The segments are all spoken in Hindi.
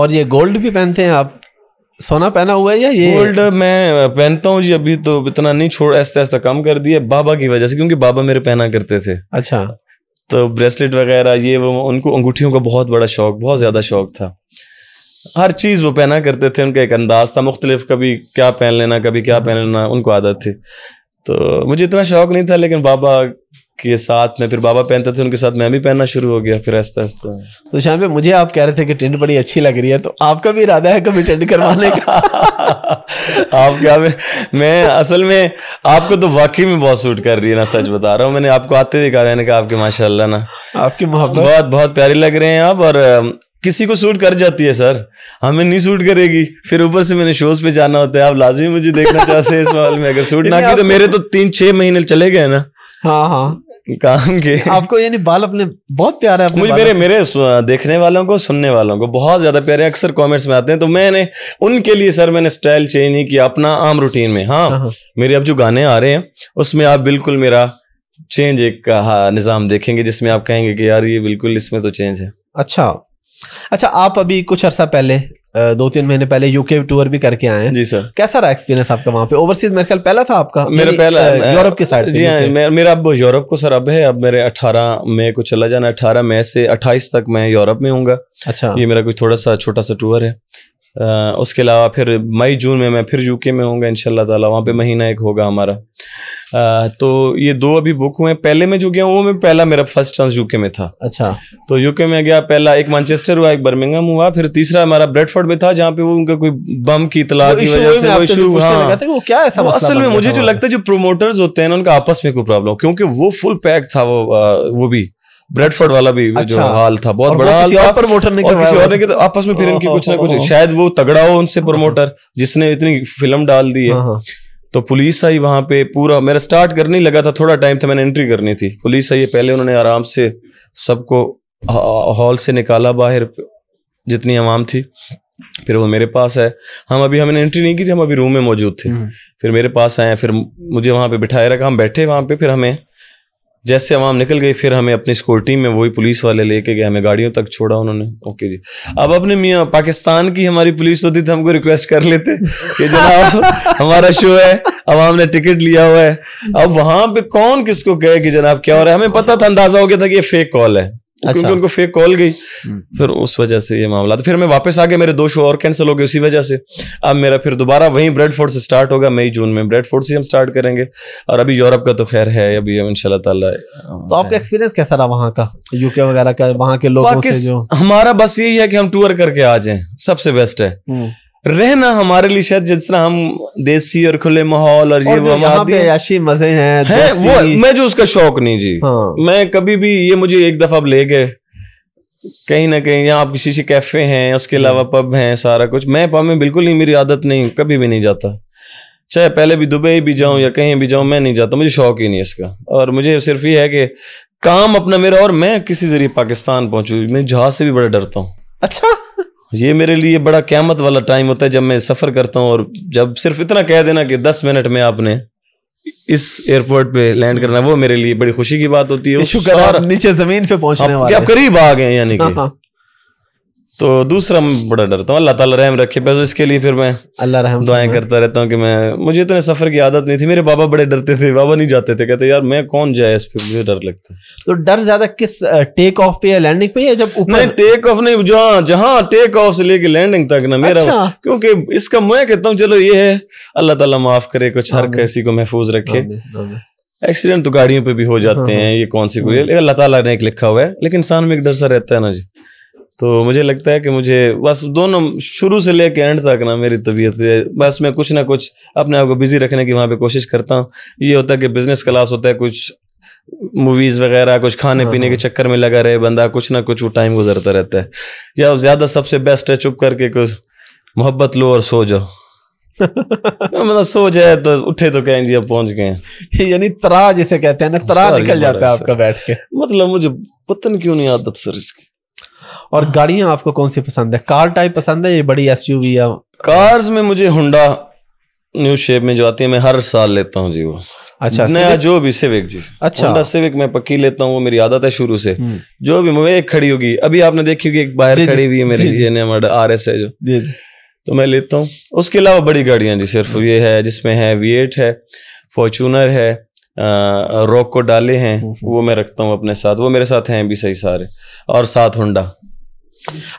और ये गोल्ड भी पहनते हैं आप सोना पहना हुआ है या ये गोल्ड मैं पहनता हूँ जी अभी तो इतना नहीं छोड़ ऐसा ऐसा कम कर दिया बाबा की वजह से क्योंकि बाबा मेरे पहना करते थे अच्छा तो ब्रेसलेट वगैरह ये वो उनको अंगूठियों का बहुत बड़ा शौक बहुत ज्यादा शौक था हर चीज वो पहना करते थे उनका एक अंदाज था मुख्तलिफ कभी क्या पहन लेना कभी क्या पहन लेना उनको आदत थी तो मुझे इतना शौक नहीं था लेकिन बाबा के साथ में फिर बाबा पहनते थे उनके साथ मैं भी पहनना शुरू हो गया फिर आस्ते आस्ते तो शाम पे मुझे आप कह रहे थे कि टेंट बड़ी अच्छी लग रही है तो आपका भी इरादा है कभी टेंट करवाने का आप क्या मैं, मैं असल में आपको तो वाकई में बहुत सूट कर रही है ना सच बता रहा हूँ मैंने आपको आते हुए कहा कि आपके माशाला ना आपकी मोहब्बत बहुत बहुत प्यारी लग रहे हैं आप और किसी को सूट कर जाती है सर हमें नहीं सूट करेगी फिर ऊपर से मैंने शोज पे जाना होता है आप लाजमी मुझे देखना चाहते हैं इस माहौल में अगर सूट ना की तो मेरे तो तीन छह महीने चले गए ना हाँ हाँ काम के आपको यानी बाल अपने बहुत प्यारा है मुझे मेरे मेरे देखने वालों को सुनने वालों को बहुत ज्यादा प्यारे अक्सर कमेंट्स में आते हैं तो मैंने उनके लिए सर मैंने स्टाइल चेंज नहीं किया अपना आम रूटीन में हाँ, हाँ, हाँ मेरे अब जो गाने आ रहे हैं उसमें आप बिल्कुल मेरा चेंज एक का निज़ाम देखेंगे जिसमें आप कहेंगे कि यार ये बिल्कुल इसमें तो चेंज है अच्छा अच्छा आप अभी कुछ अरसा पहले दो तीन महीने पहले यूके टूर भी करके आए हैं जी सर कैसा रहा एक्सपीरियंस आपका वहाँ पे ओवरसीज मेरे ख्याल पहला था आपका मेरा पहला यूरोप की साइड जी हाँ मेरा अब यूरोप को सर अब है अब मेरे 18 मई को चला जाना 18 मई से 28 तक मैं यूरोप में हूँ अच्छा ये मेरा कोई थोड़ा सा छोटा सा टूर है आ, उसके अलावा फिर मई जून में मैं फिर यूके में होऊंगा इनशाला वहाँ पे महीना एक होगा हमारा तो ये दो अभी बुक हुए पहले मैं जो गया वो मैं पहला मेरा फर्स्ट चांस यूके में था अच्छा तो यूके में गया पहला एक मानचेस्टर हुआ एक बर्मिंगम हुआ फिर तीसरा हमारा ब्रेडफोर्ड में था जहाँ पे वो उनका कोई बम की इतला की वजह से हाँ। असल में मुझे जो लगता है जो प्रोमोटर्स होते हैं ना उनका आपस में कोई प्रॉब्लम क्योंकि वो फुल पैक था वो वो भी ब्रेडफोर्ड वाला भी अच्छा। जो हाल था बहुत बड़ा हाल था प्रमोटर नहीं और किसी और के तो आपस में फिर इनकी कुछ ना कुछ शायद वो तगड़ा हो उनसे प्रमोटर जिसने इतनी फिल्म डाल दी है हाँ, हाँ। तो पुलिस आई वहाँ पे पूरा मेरा स्टार्ट करने लगा था थोड़ा टाइम था मैंने एंट्री करनी थी पुलिस आई पहले उन्होंने आराम से सबको हॉल से निकाला बाहर जितनी आवाम थी फिर वो मेरे पास है हम अभी हमने एंट्री नहीं की थी हम अभी रूम में मौजूद थे हम्म। फिर मेरे पास आए फिर मुझे वहाँ पे बिठाए रखा हम बैठे वहाँ पे फिर हमें जैसे आवाम निकल गई फिर हमें अपनी सिक्योरिटी में वही पुलिस वाले लेके गए हमें गाड़ियों तक छोड़ा उन्होंने ओके जी अब अपने मियाँ पाकिस्तान की हमारी पुलिस होती तो हमको रिक्वेस्ट कर लेते कि जनाब हमारा शो है आवाम ने टिकट लिया हुआ है अब वहां पे कौन किसको कहे कि जनाब क्या हो रहा है हमें पता था अंदाजा हो गया था कि ये फेक कॉल है अच्छा। क्योंकि उनको फेक कॉल गई हम्म। फिर उस वजह से ये मामला तो फिर मैं वापस आ गया मेरे दो शो और कैंसिल हो गए उसी वजह से अब मेरा फिर दोबारा वहीं ब्रेड से स्टार्ट होगा मई जून में ब्रेड से हम स्टार्ट करेंगे और अभी यूरोप का तो खैर है अभी इन ताला तो आपका एक्सपीरियंस कैसा रहा वहाँ का यूके वगैरह का वहाँ के लोग हमारा बस यही है कि हम टूर करके आ जाए सबसे बेस्ट है हम्म। रहना हमारे लिए शायद जिस तरह हम देसी और खुले माहौल और, और ये वो पे याशी मजे हैं है, वो मैं जो उसका शौक नहीं जी हाँ। मैं कभी भी ये मुझे एक दफा ले गए कहीं ना कहीं यहाँ आप किसी से कैफे हैं उसके अलावा हम्म। पब हैं सारा कुछ मैं पब में बिल्कुल नहीं मेरी आदत नहीं कभी भी नहीं जाता चाहे पहले भी दुबई भी जाऊं या कहीं भी जाऊं मैं नहीं जाता मुझे शौक ही नहीं इसका और मुझे सिर्फ ये है कि काम अपना मेरा और मैं किसी जरिए पाकिस्तान पहुंचू मैं जहाज से भी बड़ा डरता हूँ अच्छा ये मेरे लिए बड़ा क्यामत वाला टाइम होता है जब मैं सफ़र करता हूँ और जब सिर्फ इतना कह देना कि दस मिनट में आपने इस एयरपोर्ट पे लैंड करना वो मेरे लिए बड़ी खुशी की बात होती है शुक्र नीचे जमीन पे पहुंचने वाले आप करीब आ गए यानी कि हाँ, हाँ। तो दूसरा मैं बड़ा डरता हूँ अल्लाह ताला रहम रखे बस इसके लिए फिर मैं अल्लाह रहम दुआएं करता रहता हूँ कि मैं मुझे इतने सफ़र की आदत नहीं थी मेरे बाबा बड़े डरते थे बाबा नहीं जाते थे कहते यार मैं कौन जाए इस पर मुझे डर लगता है तो डर ज़्यादा किस टेक ऑफ पे या लैंडिंग पे या जब नहीं टेक ऑफ नहीं जहाँ जहाँ टेक ऑफ से लेके लैंडिंग तक ना मेरा अच्छा। क्योंकि इसका मैं कहता हूँ चलो ये है अल्लाह ताला माफ़ करे कुछ हर किसी को महफूज रखे एक्सीडेंट तो गाड़ियों पे भी हो जाते हाँ, हाँ। हैं ये कौन सी कोई अल्लाह ताला ने एक लिखा हुआ है लेकिन इंसान में एक डर सा रहता है ना जी तो मुझे लगता है कि मुझे बस दोनों शुरू से लेके एंड तक ना मेरी तबीयत है बस मैं कुछ ना कुछ अपने आप को बिजी रखने की वहाँ पे कोशिश करता हूँ ये होता है कि बिजनेस क्लास होता है कुछ मूवीज वगैरह कुछ खाने हाँ। पीने के हाँ। चक्कर में लगा रहे बंदा कुछ ना कुछ वो टाइम गुजरता रहता है या ज्यादा सबसे बेस्ट है चुप करके कुछ मोहब्बत लो और सो जाओ हाँ, मतलब सो जाए तो उठे तो कहें जी अब पहुंच गए यानी तरा जिसे कहते हैं ना तरा निकल जाता है आपका बैठ के मतलब मुझे पतन क्यों नहीं आदत सर इसकी और गाड़ियां आपको कौन सी पसंद है कार टाइप पसंद है ये बड़ी एस यू वी कार्स में मुझे हुडा न्यू शेप में जो आती है मैं हर साल लेता हूँ जी वो अच्छा नया जो भी सिविक जी अच्छा हुंडा सिविक मैं पक्की लेता हूँ वो मेरी आदत है शुरू से हम्म। जो भी मैं एक खड़ी होगी अभी आपने देखी होगी एक बाहर खड़ी हुई है मेरे लिए आर एस है जो जी जी तो मैं लेता हूँ उसके अलावा बड़ी गाड़ियां जी सिर्फ हम्म। ये है जिसमें है वी है फॉर्चूनर है रॉक को डाले हैं हम्म, हम्म। वो मैं रखता हूँ अपने साथ वो मेरे साथ हैं भी सही सारे और साथ होंडा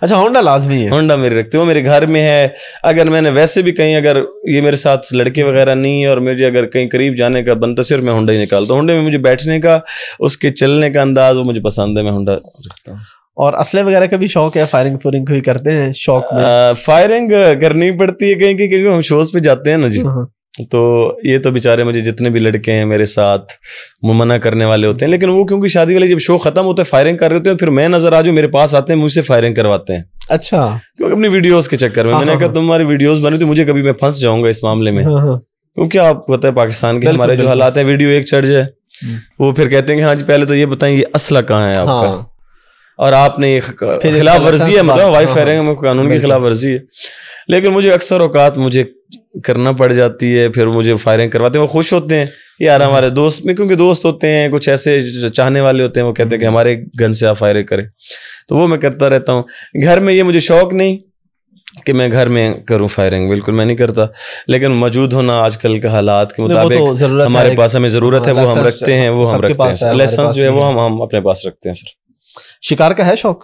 अच्छा होंडा लाजमी है होंडा मेरे रखते हो मेरे घर में है अगर मैंने वैसे भी कहीं अगर ये मेरे साथ लड़के वगैरह नहीं है और मुझे अगर कहीं करीब जाने का बनता सिर्फ मैं होंडा ही निकालता हूँ होंडे में मुझे बैठने का उसके चलने का अंदाज वो मुझे पसंद है मैं होंडा रखता हूँ और असले वगैरह का भी शौक है फायरिंग फुरिंग भी करते हैं शौक में आ, फायरिंग करनी पड़ती है कहीं कहीं क्योंकि हम शोज पे जाते हैं ना जी हाँ, हाँ। तो ये तो बेचारे मुझे जितने भी लड़के हैं मेरे साथ मना करने वाले होते हैं लेकिन वो क्योंकि शादी वाले जब शो खत्म होता है फायरिंग कर रहे होते हैं फिर मैं नजर आ जाऊँ मेरे पास आते हैं मुझसे फायरिंग करवाते हैं अच्छा क्योंकि अपनी वीडियोस के चक्कर में हाँ, मैंने हाँ कहा हाँ। तुम्हारी वीडियोस बनी थी मुझे कभी मैं फंस जाऊंगा इस मामले में हाँ, हाँ। तो क्योंकि आप पता है पाकिस्तान के हमारे जो हालात है वीडियो एक चढ़ जाए हम्म। वो फिर कहते हैं कि हाँ जी पहले तो ये बताएं ये असला कहाँ है आपका और आपने ये खिलाफ वर्जी है मतलब वाई फायरिंग कानून की खिलाफ वर्जी है लेकिन मुझे अक्सर औकात मुझे करना पड़ जाती है फिर मुझे फायरिंग करवाते हैं वो खुश होते हैं यार हमारे दोस्त में क्योंकि दोस्त होते हैं कुछ ऐसे चाहने वाले होते हैं वो कहते हैं कि हमारे गन से आप फायरिंग करें तो वो मैं करता रहता हूँ घर में ये मुझे शौक नहीं कि मैं घर में करूं फायरिंग बिल्कुल मैं नहीं करता लेकिन मौजूद होना आजकल के हालात के तो मुताबिक तो हमारे पास हमें जरूरत है हाँ, वो हम रखते हैं वो हम रखते हैं लाइसेंस जो है वो हम हम अपने पास रखते हैं सर शिकार का है शौक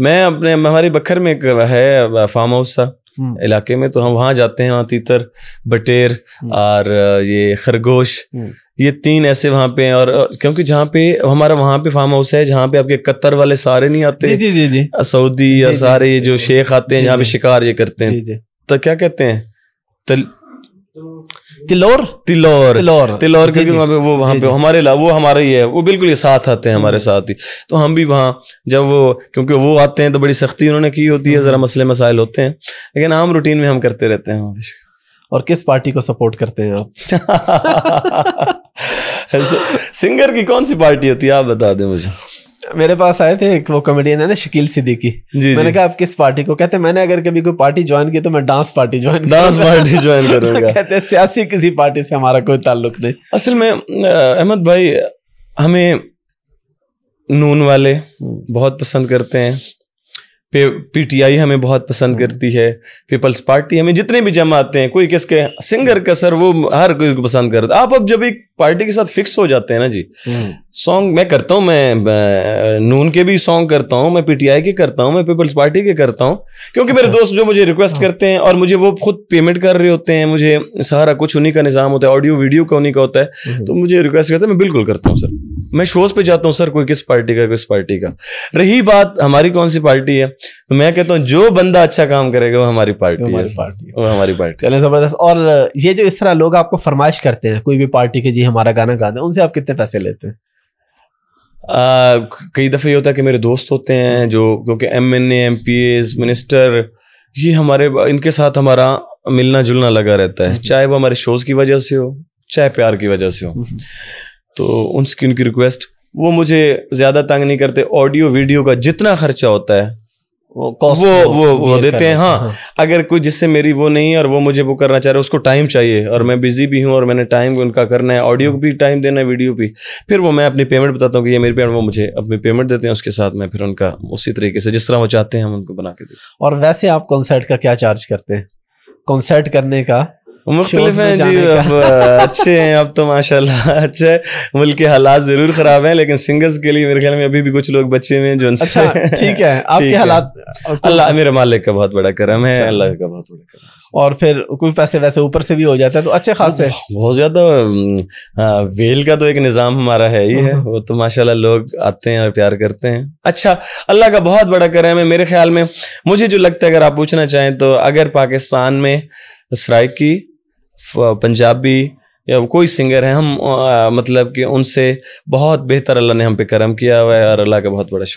मैं अपने हमारे बखर में है फार्म हाउस सा हम्म। इलाके में तो हम वहां जाते हैं वहां तीतर बटेर हम्म। और ये खरगोश हम्म। ये तीन ऐसे वहां पे हैं और क्योंकि जहाँ पे हमारा वहां पे फार्म हाउस है जहाँ पे आपके कतर वाले सारे नहीं आते जी जी जी सऊदी या सारे ये जो शेख आते हैं जहाँ पे शिकार ये करते हैं तो क्या कहते हैं तिलोर तिलोर तिलोर तिलोर क्योंकि वो वहाँ पे हमारे वो हमारे ही है वो बिल्कुल ये साथ आते हैं हमारे हम्म। साथ ही तो हम भी वहाँ जब वो क्योंकि वो आते हैं तो बड़ी सख्ती उन्होंने की होती है ज़रा हम्म। मसले मसाइल होते हैं लेकिन आम रूटीन में हम करते रहते हैं और किस पार्टी को सपोर्ट करते हैं आप सिंगर की कौन सी पार्टी होती है आप बता दें मुझे मेरे पास आए थे एक वो कॉमेडियन है ना शकील सिद्दीकी जी मैंने कहा आप किस पार्टी को कहते मैंने अगर कभी कोई पार्टी ज्वाइन की तो मैं dance party join dance party join करूंगा कहते सियासी किसी पार्टी से हमारा कोई ताल्लुक नहीं असल में अहमद भाई हमें नून वाले बहुत पसंद करते हैं पीटीआई हमें बहुत पसंद हम्म। करती है पीपल्स पार्टी हमें जितने भी जमाते हैं कोई किसके सिंगर का सर वो हर कोई को पसंद करता आप अब जब एक पार्टी के साथ फिक्स हो जाते हैं ना जी हम्म। सॉन्ग मैं करता हूँ मैं नून के भी सॉन्ग करता हूँ मैं पीटीआई के करता हूँ मैं पीपल्स पार्टी के करता हूँ क्योंकि मेरे अच्छा। दोस्त जो मुझे रिक्वेस्ट हाँ। करते हैं और मुझे वो खुद पेमेंट कर रहे होते हैं मुझे सारा कुछ उन्हीं का निज़ाम होता है ऑडियो वीडियो का उन्हीं का होता है हम्म, हम्म। तो मुझे रिक्वेस्ट करते हैं मैं बिल्कुल करता हूँ सर मैं शोज पे जाता हूँ सर कोई किस पार्टी का किस पार्टी का रही बात हमारी कौन सी पार्टी है तो मैं कहता हूँ जो बंदा अच्छा काम करेगा वो हमारी पार्टी पार्टी वो हमारी पार्टी चले जबरदस्त और ये जो इस तरह लोग आपको फरमाइश करते हैं कोई भी पार्टी के जी हमारा गाना गाते हैं उनसे आप कितने पैसे लेते हैं कई दफ़े ये होता है कि मेरे दोस्त होते हैं जो क्योंकि M N M P as minister ये हमारे इनके साथ हमारा मिलना जुलना लगा रहता है हम्म। चाहे वो हमारे शोज़ की वजह से हो चाहे प्यार की वजह से हो हम्म, हम्म। तो उनकी उनकी रिक्वेस्ट वो मुझे ज़्यादा तंग नहीं करते ऑडियो वीडियो का जितना खर्चा होता है वो वो वो वो देते हैं हाँ।, हाँ, अगर कोई जिससे मेरी वो नहीं है और वो मुझे वो करना चाह रहे उसको टाइम चाहिए और मैं बिजी भी हूँ और मैंने टाइम उनका करना है ऑडियो भी टाइम देना है वीडियो भी फिर वो मैं अपनी पेमेंट बताता हूँ कि ये मेरी पेमेंट वो मुझे अपनी पेमेंट देते हैं उसके साथ मैं फिर उनका उसी तरीके से जिस तरह वो चाहते हैं हम उनको बना के देते और वैसे आप कॉन्सर्ट का क्या चार्ज करते हैं कॉन्सर्ट करने का मुख्तलिफ हैं जी अब अच्छे हैं अब तो माशाल्लाह अच्छे मुल्क के हालात ज़रूर ख़राब हैं लेकिन सिंगर्स के लिए मेरे ख्याल में अभी भी कुछ लोग बच्चे हुए हैं जो अच्छा ठीक है आपके हालात अल्लाह मेरे मालिक का बहुत बड़ा करम है अच्छा। अल्लाह का बहुत बड़ा करम और फिर कुछ पैसे वैसे ऊपर से भी हो जाता है तो अच्छे खास है बहुत ज़्यादा हाँ, वेल का तो एक निज़ाम हमारा है ही है हम्म। वो तो माशाला लोग आते हैं और प्यार करते हैं अच्छा अल्लाह का बहुत बड़ा करम है मेरे ख्याल में मुझे जो लगता है अगर आप पूछना चाहें तो अगर पाकिस्तान में स्ट्राइक की पंजाबी या कोई सिंगर है हम आ, मतलब कि उनसे बहुत बेहतर अल्लाह ने हम पे करम किया हुआ है और अल्लाह का बहुत बड़ा शुक्र